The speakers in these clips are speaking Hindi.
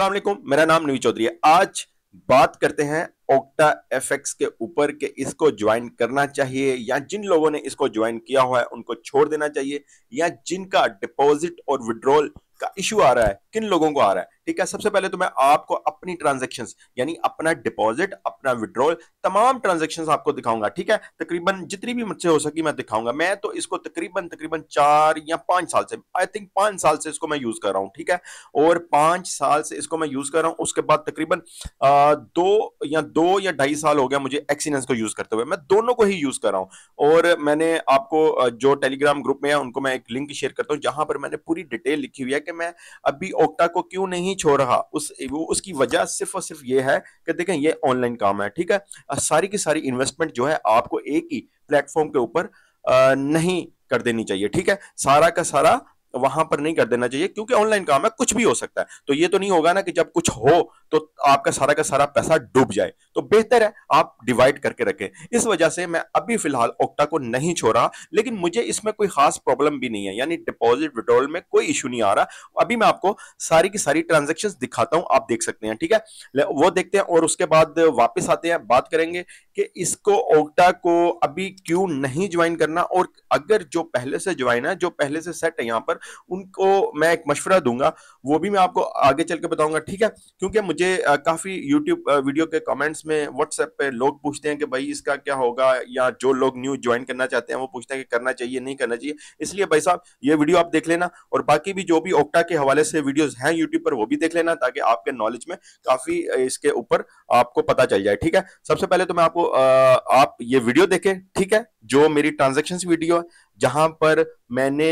अस्सलाम वालेकुम मेरा नाम नवी चौधरी है आज बात करते हैं ओक्टा एफ के ऊपर के इसको ज्वाइन करना चाहिए या जिन लोगों ने इसको ज्वाइन किया हुआ है उनको छोड़ देना चाहिए या जिनका डिपॉजिट और विड्रॉल का इशू आ रहा है किन लोगों को आ रहा है ठीक है सबसे पहले तो मैं आपको अपनी ट्रांजेक्शन यानी अपना डिपॉजिट अपना विड्रॉल तमाम ट्रांजेक्शन आपको दिखाऊंगा ठीक है तकरीबन जितनी भी मुझसे हो सकी मैं दिखाऊंगा मैं तो इसको तकरीबन तकरीबन चार या पांच साल से आई थिंक पांच साल से इसको मैं यूज कर रहा हूँ ठीक है और पांच साल से इसको मैं यूज कर रहा हूँ उसके बाद तकरीबन दो या दो या ढाई साल हो गया मुझे एक्सीडेंस को यूज करते हुए मैं दोनों को ही यूज कर रहा हूँ और मैंने आपको जो टेलीग्राम ग्रुप में है उनको मैं एक लिंक शेयर करता हूँ जहां पर मैंने पूरी डिटेल लिखी हुई है कि मैं अभी ओक्टा को क्यों नहीं छोड़ रहा उस वो उसकी वजह सिर्फ और सिर्फ ये है कि देखें ये ऑनलाइन काम है ठीक है सारी की सारी इन्वेस्टमेंट जो है आपको एक ही प्लेटफॉर्म के ऊपर नहीं कर देनी चाहिए ठीक है सारा का सारा वहां पर नहीं कर देना चाहिए क्योंकि ऑनलाइन काम है कुछ भी हो सकता है तो ये तो नहीं होगा ना कि जब कुछ हो तो आपका सारा का सारा पैसा डूब जाए तो बेहतर है आप डिवाइड करके रखें इस वजह से मैं अभी फिलहाल ओक्टा को नहीं छोड़ा लेकिन मुझे इसमें कोई खास प्रॉब्लम भी नहीं है यानी डिपॉजिट विड्रॉल में कोई इशू नहीं आ रहा अभी मैं आपको सारी की सारी ट्रांजेक्शन दिखाता हूं आप देख सकते हैं ठीक है वो देखते हैं और उसके बाद वापिस आते हैं बात करेंगे कि इसको ओक्टा को अभी क्यों नहीं ज्वाइन करना और अगर जो पहले से ज्वाइन है जो पहले से सेट है यहाँ पर उनको मैं एक मशवरा दूंगा वो भी मैं आपको आगे चल के बताऊंगा ठीक है क्योंकि मुझे काफ़ी यूट्यूब वीडियो के कमेंट्स में व्हाट्सएप पे लोग पूछते हैं कि भाई इसका क्या होगा या जो लोग न्यू ज्वाइन करना चाहते हैं वो पूछते हैं कि करना चाहिए नहीं करना चाहिए इसलिए भाई साहब ये वीडियो आप देख लेना और बाकी भी जो भी ओक्टा के हवाले से वीडियोज हैं यूट्यूब पर वो भी देख लेना ताकि आपके नॉलेज में काफ़ी इसके ऊपर आपको पता चल जाए ठीक है सबसे पहले तो मैं आपको आप ये वीडियो देखें ठीक है जो मेरी ट्रांजेक्शन वीडियो है जहां पर मैंने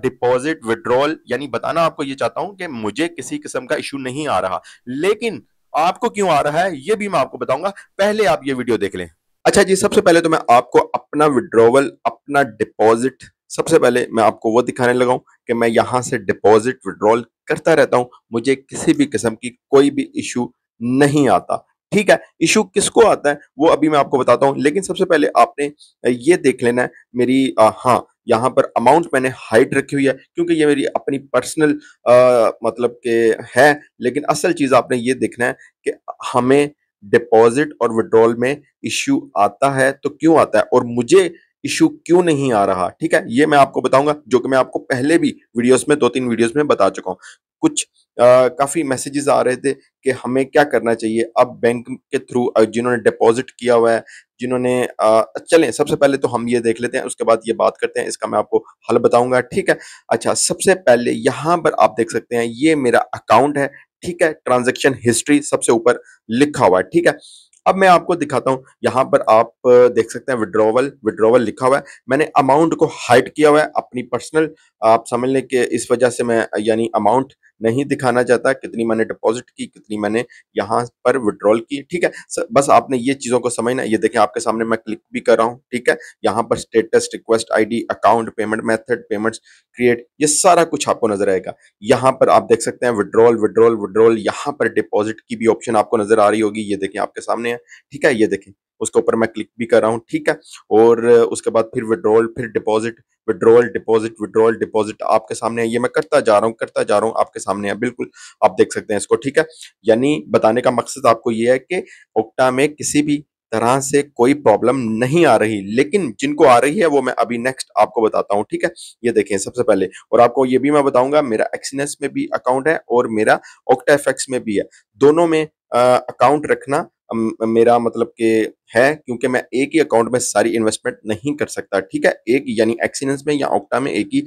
डिपॉजिट विड्रॉल यानी बताना आपको ये चाहता हूं कि मुझे किसी किस्म का इशू नहीं आ रहा लेकिन आपको क्यों आ रहा है ये भी मैं आपको बताऊंगा पहले आप ये वीडियो देख लें अच्छा जी सबसे पहले तो मैं आपको अपना विड्रॉवल अपना डिपॉजिट सबसे पहले मैं आपको वो दिखाने लगा हूं कि मैं यहां से डिपॉजिट विड्रॉल करता रहता हूं मुझे किसी भी किस्म की कोई भी इशू नहीं आता ठीक है इशू किसको आता है वो अभी मैं आपको बताता हूँ लेकिन सबसे पहले आपने ये देख लेना है मेरी आ, हाँ यहाँ पर अमाउंट मैंने हाइट रखी हुई है क्योंकि ये मेरी अपनी पर्सनल मतलब के है लेकिन असल चीज़ आपने ये देखना है कि हमें डिपॉजिट और विड्रॉल में इश्यू आता है तो क्यों आता है और मुझे इशू क्यों नहीं आ रहा ठीक है ये मैं आपको बताऊंगा जो कि मैं आपको पहले भी वीडियोस में दो तीन वीडियोस में बता चुका हूं कुछ आ, काफी मैसेजेस आ रहे थे कि हमें क्या करना चाहिए अब बैंक के थ्रू जिन्होंने डिपॉजिट किया हुआ है जिन्होंने चलें सबसे पहले तो हम ये देख लेते हैं उसके बाद ये बात करते हैं इसका मैं आपको हल बताऊंगा ठीक है अच्छा सबसे पहले यहाँ पर आप देख सकते हैं ये मेरा अकाउंट है ठीक है ट्रांजेक्शन हिस्ट्री सबसे ऊपर लिखा हुआ है ठीक है अब मैं आपको दिखाता हूँ यहाँ पर आप देख सकते हैं विड्रोवल विड्रोवल लिखा हुआ है मैंने अमाउंट को हाइट किया हुआ है अपनी पर्सनल आप समझ लें कि इस वजह से मैं यानी अमाउंट नहीं दिखाना चाहता कितनी मैंने डिपॉजिट की कितनी मैंने यहाँ पर विड्रॉल की ठीक है बस आपने ये चीज़ों को समझना ये देखें आपके सामने मैं क्लिक भी कर रहा हूँ ठीक है यहाँ पर status request ID account payment method payments create ये सारा कुछ आपको नजर आएगा यहाँ पर आप देख सकते हैं विड्रॉल विड्रॉल विड्रॉल यहाँ पर डिपॉजिट की भी ऑप्शन आपको नजर आ रही होगी ये देखें आपके सामने है ठीक है ये देखें उसके ऊपर मैं क्लिक भी कर रहा हूँ ठीक है और उसके बाद फिर विड्रॉल फिर deposit withdrawal deposit withdrawal deposit आपके सामने है ये मैं करता जा रहा हूँ करता जा रहा हूँ आपके सामने है बिल्कुल आप देख सकते हैं इसको ठीक है यानी बताने का मकसद आपको ये है कि ओक्टा में किसी भी तरह से कोई प्रॉब्लम नहीं आ रही लेकिन जिनको आ रही है वो मैं अभी नेक्स्ट आपको बताता हूँ ठीक है ये देखें सबसे पहले और आपको ये भी मैं बताऊंगा मेरा एक्सनेस में भी अकाउंट है और मेरा ओक्टा एफेक्स में भी है दोनों में अकाउंट रखना मेरा मतलब के है क्योंकि मैं एक ही अकाउंट में सारी इन्वेस्टमेंट नहीं कर सकता ठीक है एक यानी एक्सीडेंस में या ऑक्टा में एक ही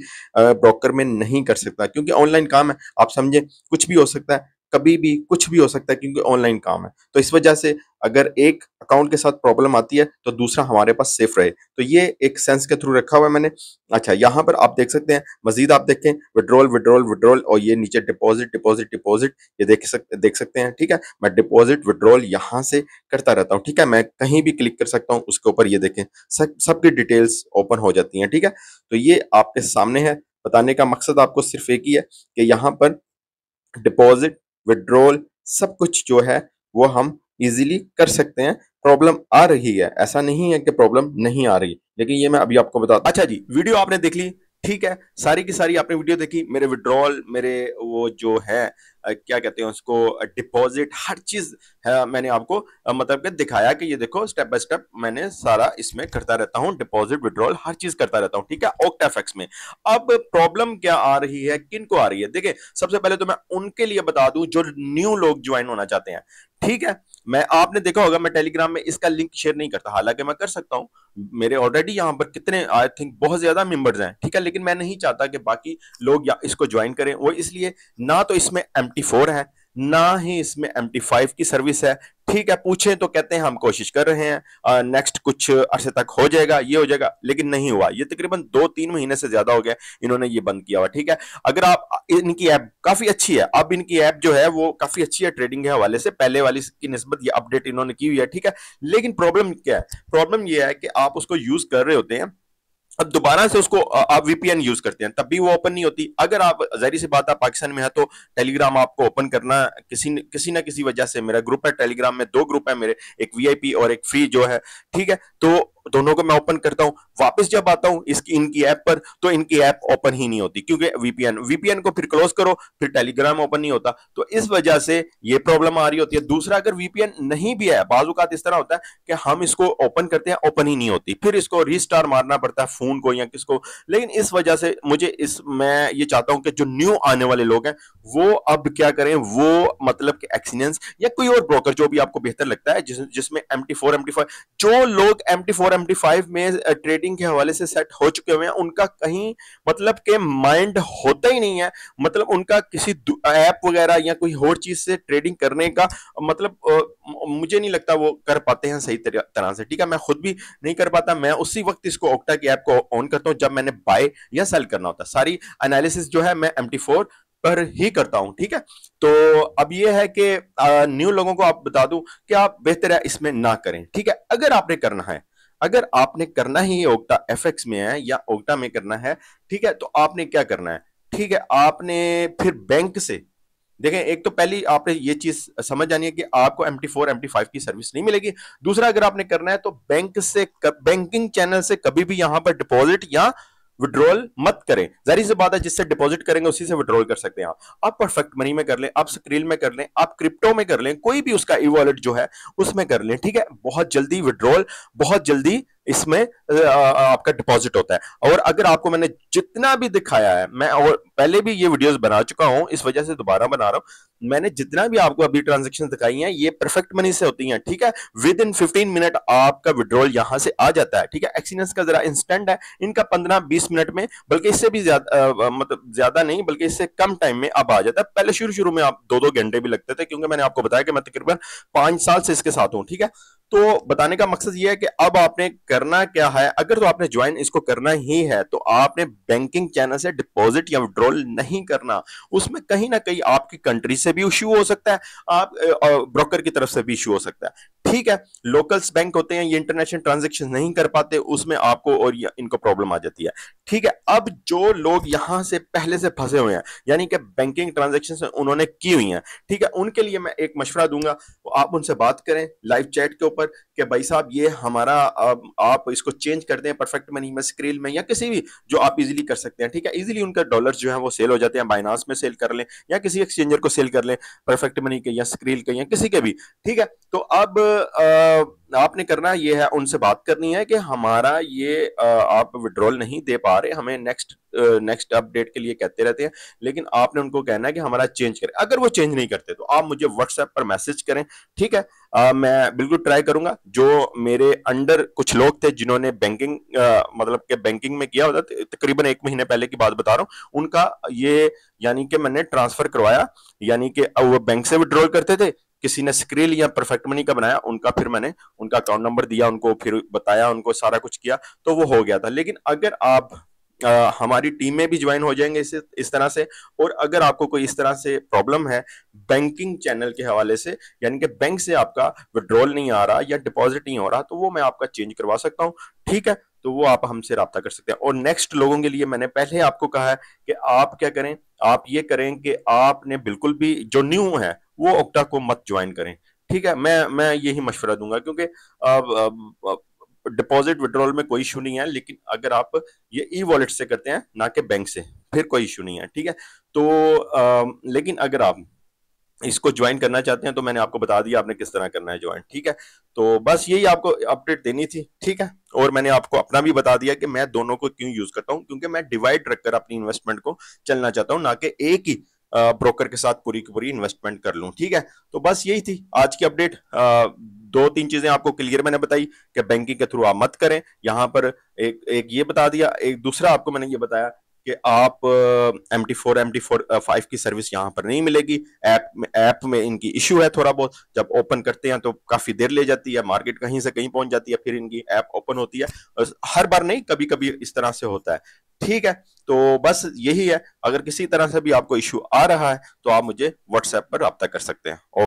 ब्रोकर में नहीं कर सकता क्योंकि ऑनलाइन काम है आप समझे कुछ भी हो सकता है कभी भी कुछ भी हो सकता है क्योंकि ऑनलाइन काम है तो इस वजह से अगर एक अकाउंट के साथ प्रॉब्लम आती है तो दूसरा हमारे पास सेफ रहे तो ये एक सेंस के थ्रू रखा हुआ है मैंने अच्छा यहाँ पर आप देख सकते हैं मजीद आप देखें विड्रॉल विड्रॉल विड्रॉल और ये नीचे डिपॉजिट डिपॉजिट डिपॉजिट ये देख सकते देख सकते हैं ठीक है मैं डिपॉजिट विड्रॉल यहाँ से करता रहता हूँ ठीक है मैं कहीं भी क्लिक कर सकता हूँ उसके ऊपर ये देखें सब सबकी डिटेल्स ओपन हो जाती हैं ठीक है तो ये आपके सामने है बताने का मकसद आपको सिर्फ एक ही है कि यहाँ पर डिपॉजिट विड्रोल सब कुछ जो है वो हम इजीली कर सकते हैं प्रॉब्लम आ रही है ऐसा नहीं है कि प्रॉब्लम नहीं आ रही लेकिन ये मैं अभी आपको बता अच्छा जी वीडियो आपने देख ली ठीक है सारी की सारी आपने वीडियो देखी मेरे विड्रॉल मेरे वो जो है क्या कहते हैं उसको डिपॉजिट हर चीज है मैंने आपको मतलब के दिखाया कि ये देखो स्टेप बाय स्टेप मैंने सारा इसमें करता रहता हूं डिपॉजिट विड्रॉल हर चीज करता रहता हूं ठीक है ओक्टाफेक्स में अब प्रॉब्लम क्या आ रही है किन को आ रही है देखिये सबसे पहले तो मैं उनके लिए बता दू जो न्यू लोग ज्वाइन होना चाहते हैं ठीक है मैं आपने देखा होगा मैं टेलीग्राम में इसका लिंक शेयर नहीं करता हालांकि मैं कर सकता हूँ मेरे ऑलरेडी यहाँ पर कितने आई थिंक बहुत ज्यादा मेंबर्स हैं ठीक है लेकिन मैं नहीं चाहता कि बाकी लोग या इसको ज्वाइन करें वो इसलिए ना तो इसमें एम है ना ही इसमें एम की सर्विस है ठीक है पूछे तो कहते हैं हम कोशिश कर रहे हैं नेक्स्ट कुछ अरसे तक हो जाएगा ये हो जाएगा लेकिन नहीं हुआ ये तकरीबन दो तीन महीने से ज्यादा हो गया इन्होंने ये बंद किया हुआ ठीक है अगर आप इनकी ऐप काफी अच्छी है अब इनकी ऐप जो है वो काफी अच्छी है ट्रेडिंग के हवाले से पहले वाली की नस्बत ये अपडेट इन्होंने की हुई है ठीक है लेकिन प्रॉब्लम क्या है प्रॉब्लम ये है कि आप उसको यूज कर रहे होते हैं अब दोबारा से उसको आप वीपीएन यूज करते हैं तब भी वो ओपन नहीं होती अगर आप जहरी से बात आप पाकिस्तान में है तो टेलीग्राम आपको ओपन करना किसी न, किसी ना किसी वजह से मेरा ग्रुप है टेलीग्राम में दो ग्रुप है मेरे एक वीआईपी और एक फ्री जो है ठीक है तो दोनों को मैं ओपन करता हूँ वापस जब आता हूं इसकी इनकी ऐप पर तो इनकी ऐप ओपन ही नहीं होती क्योंकि वीपीएन वीपीएन को फिर क्लोज करो फिर टेलीग्राम ओपन नहीं होता तो इस वजह से ये प्रॉब्लम आ रही होती है दूसरा अगर वीपीएन नहीं भी है बाजूकात इस तरह होता है कि हम इसको ओपन करते हैं ओपन ही नहीं होती फिर इसको रिस्टार मारना पड़ता है फोन को या किसको लेकिन इस वजह से मुझे इस मैं ये चाहता हूं कि जो न्यू आने वाले लोग हैं वो अब क्या करें वो मतलब कि एक्सीडेंस या कोई और ब्रोकर जो भी आपको बेहतर लगता है जिसमें M T four M T five जो लोग एम टी फोर फाइव में ट्रेडिंग के हवाले से सेट हो चुके हुए हैं उनका कहीं मतलब के माइंड होता ही नहीं है मतलब उनका किसी ऐप वगैरह या कोई और चीज से ट्रेडिंग करने का मतलब मुझे नहीं लगता वो कर पाते हैं सही तरह से ठीक है मैं खुद भी नहीं कर पाता मैं उसी वक्त इसको ओक्टा की ऐप को ऑन करता हूँ जब मैंने बाय या सेल करना होता सारी एनालिसिस जो है मैं एम पर ही करता हूं ठीक है तो अब यह है कि न्यू लोगों को आप बता दूं कि आप बेहतर है इसमें ना करें ठीक है अगर आपने करना है अगर आपने करना ही ओक्टा एफ में है या ओक्टा में करना है ठीक है तो आपने क्या करना है ठीक है आपने फिर बैंक से देखें एक तो पहली आपने ये चीज समझ जानी है कि आपको M T four M T five की सर्विस नहीं मिलेगी दूसरा अगर आपने करना है तो बैंक से कर, बैंकिंग चैनल से कभी भी यहां पर डिपॉजिट या विड्रॉल मत करें जारी से बात है जिससे डिपॉजिट करेंगे उसी से विड्रॉल कर सकते हैं आप परफेक्ट मनी में कर लें आप स्क्रील में कर लें आप क्रिप्टो में कर लें कोई भी उसका ई वॉलेट जो है उसमें कर लें ठीक है बहुत जल्दी विड्रॉल बहुत जल्दी इसमें आपका डिपॉजिट होता है और अगर आपको मैंने जितना भी दिखाया है मैं और पहले भी ये वीडियोस बना चुका हूं इस वजह से दोबारा बना रहा हूं मैंने जितना भी आपको अभी ट्रांजेक्शन दिखाई है ये परफेक्ट मनी से होती है ठीक है विद इन फिफ्टीन मिनट आपका विड्रॉल यहां से आ जाता है ठीक है एक्सीडेंस का जरा इंस्टेंट है इनका पंद्रह बीस मिनट में बल्कि इससे भी ज्यादा मतलब ज्यादा नहीं बल्कि इससे कम टाइम में अब आ जाता है पहले शुरू शुरू में आप दो दो घंटे भी लगते थे क्योंकि मैंने आपको बताया कि मैं तकरीबन पांच साल से इसके साथ हूँ ठीक है तो बताने का मकसद यह है कि अब आपने करना क्या है अगर तो आपने ज्वाइन इसको करना ही है तो आपने बैंकिंग चैनल से डिपॉजिट या विड्रॉल नहीं करना उसमें कहीं ना कहीं आपकी कंट्री से भी इश्यू हो सकता है आप ब्रोकर की तरफ से भी इश्यू हो सकता है ठीक है लोकल्स बैंक होते हैं ये इंटरनेशनल ट्रांजेक्शन नहीं कर पाते उसमें आपको और इनको प्रॉब्लम आ जाती है ठीक है अब जो लोग यहां से पहले से फंसे हुए हैं यानी कि बैंकिंग ट्रांजेक्शन उन्होंने की हुई हैं ठीक है उनके लिए मैं एक मशवरा दूंगा तो आप उनसे बात करें लाइव चैट के ऊपर कि भाई साहब ये हमारा आप, आप इसको चेंज कर दें परफेक्ट मनी में स्क्रील में या किसी भी जो आप इजीली कर सकते हैं ठीक है इजीली उनका डॉलर जो है वो सेल हो जाते हैं बाइनास में सेल कर लें या किसी एक्सचेंजर को सेल कर लें परफेक्ट मनी के या स्क्रील के या किसी के भी ठीक है तो अब आ, आपने करना ये है उनसे बात करनी है कि हमारा ये आप विड्रॉल नहीं दे पा रहे हमें नेक्स्ट नेक्स्ट अपडेट के लिए कहते रहते हैं लेकिन आपने उनको कहना है कि हमारा चेंज करें अगर वो चेंज नहीं करते तो आप मुझे व्हाट्सएप पर मैसेज करें ठीक है आ, मैं बिल्कुल ट्राई करूंगा जो मेरे अंडर कुछ लोग थे जिन्होंने बैंकिंग मतलब के बैंकिंग में किया होता तकरीबन एक महीने पहले की बात बता रहा हूँ उनका ये यानी कि मैंने ट्रांसफर करवाया यानी कि वो बैंक से विड्रॉल करते थे किसी ने स्क्रिल या परफेक्ट मनी का बनाया उनका फिर मैंने उनका अकाउंट नंबर दिया उनको फिर बताया उनको सारा कुछ किया तो वो हो गया था लेकिन अगर आप आ, हमारी टीम में भी ज्वाइन हो जाएंगे इस इस तरह से और अगर आपको कोई इस तरह से प्रॉब्लम है बैंकिंग चैनल के हवाले से यानी कि बैंक से आपका विड्रॉल नहीं आ रहा या डिपॉजिट नहीं हो रहा तो वो मैं आपका चेंज करवा सकता हूँ ठीक है तो वो आप हमसे रहा कर सकते हैं और नेक्स्ट लोगों के लिए मैंने पहले आपको कहा है कि आप क्या करें आप ये करें कि आपने बिल्कुल भी जो न्यू है वो ओक्टा को मत ज्वाइन करें ठीक है मैं मैं यही मशवरा दूंगा क्योंकि अब डिपॉजिट विड्रॉल में कोई इशू नहीं है लेकिन अगर आप ये ई वॉलेट से करते हैं ना कि बैंक से फिर कोई इशू नहीं है ठीक है तो आ, लेकिन अगर आप इसको ज्वाइन करना चाहते हैं तो मैंने आपको बता दिया आपने किस तरह करना है ज्वाइन ठीक है तो बस यही आपको अपडेट देनी थी ठीक है और मैंने आपको अपना भी बता दिया कि मैं दोनों को क्यों यूज करता हूँ क्योंकि मैं डिवाइड रखकर अपनी इन्वेस्टमेंट को चलना चाहता हूँ ना कि एक ही ब्रोकर के साथ पूरी की पूरी इन्वेस्टमेंट कर लूँ ठीक है तो बस यही थी आज की अपडेट दो तीन चीजें आपको क्लियर मैंने बताई कि बैंकिंग के थ्रू आप मत करें यहाँ पर एक एक ये बता दिया एक दूसरा आपको मैंने ये बताया कि आप M T four M T four five की सर्विस यहाँ पर नहीं मिलेगी ऐप में ऐप में इनकी इशू है थोड़ा बहुत जब ओपन करते हैं तो काफ़ी देर ले जाती है मार्केट कहीं से कहीं पहुंच जाती है फिर इनकी ऐप ओपन होती है हर बार नहीं कभी कभी इस तरह से होता है ठीक है तो बस यही है अगर किसी तरह से भी आपको इश्यू आ रहा है तो आप मुझे व्हाट्सएप पर रब्ता कर सकते हैं